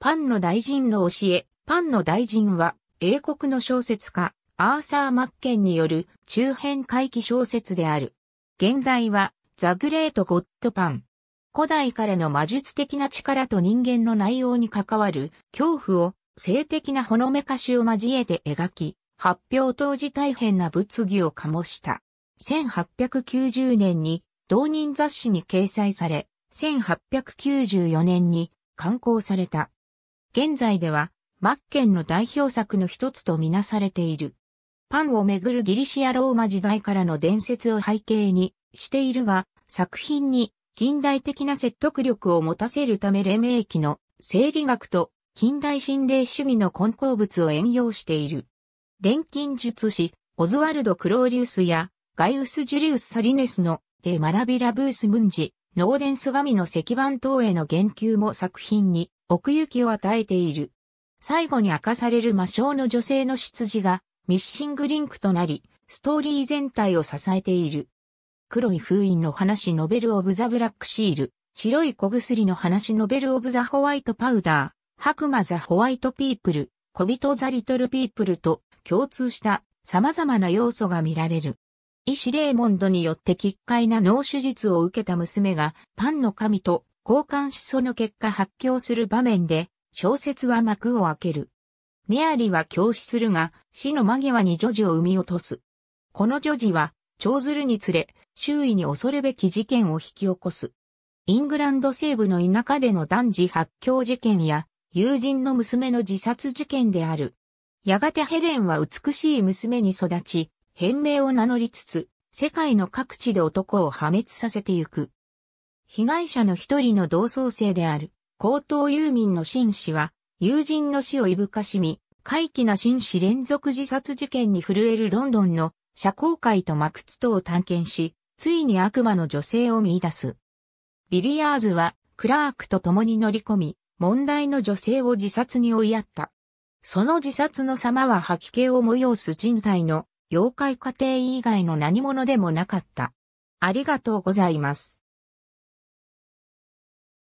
パンの大臣の教え、パンの大臣は、英国の小説家、アーサー・マッケンによる中編回帰小説である。現代は、ザ・グレート・ゴッド・パン。古代からの魔術的な力と人間の内容に関わる恐怖を性的なほのめかしを交えて描き、発表当時大変な物議を醸した。1890年に同人雑誌に掲載され、1894年に刊行された。現在では、マッケンの代表作の一つとみなされている。パンをめぐるギリシア・ローマ時代からの伝説を背景にしているが、作品に近代的な説得力を持たせるため黎明期の生理学と近代心霊主義の根鉱物を援用している。錬金術師、オズワルド・クローリウスやガイウス・ジュリウス・サリネスのデマラビラ・ブース・ムンジ、デ伝ス見の石板等への言及も作品に奥行きを与えている。最後に明かされる魔性の女性の出自がミッシングリンクとなり、ストーリー全体を支えている。黒い封印の話ノベルオブザブラックシール、白い小薬の話ノベルオブザホワイトパウダー、白魔ザホワイトピープル、小人ザリトルピープルと共通した様々な要素が見られる。医師レーモンドによって奇怪な脳手術を受けた娘がパンの神と交換しその結果発狂する場面で小説は幕を開ける。メアリは教師するが死の間際に女児を産み落とす。この女児は蝶ずるにつれ周囲に恐るべき事件を引き起こす。イングランド西部の田舎での男児発狂事件や友人の娘の自殺事件である。やがてヘレンは美しい娘に育ち、変名を名乗りつつ、世界の各地で男を破滅させてゆく。被害者の一人の同窓生である、高等遊民の紳士は、友人の死をいぶかしみ、怪奇な紳士連続自殺事件に震えるロンドンの社交界とマクツとを探検し、ついに悪魔の女性を見出す。ビリヤーズは、クラークと共に乗り込み、問題の女性を自殺に追いやった。その自殺の様は吐き気を催す人体の妖怪家庭以外の何者でもなかった。ありがとうございます。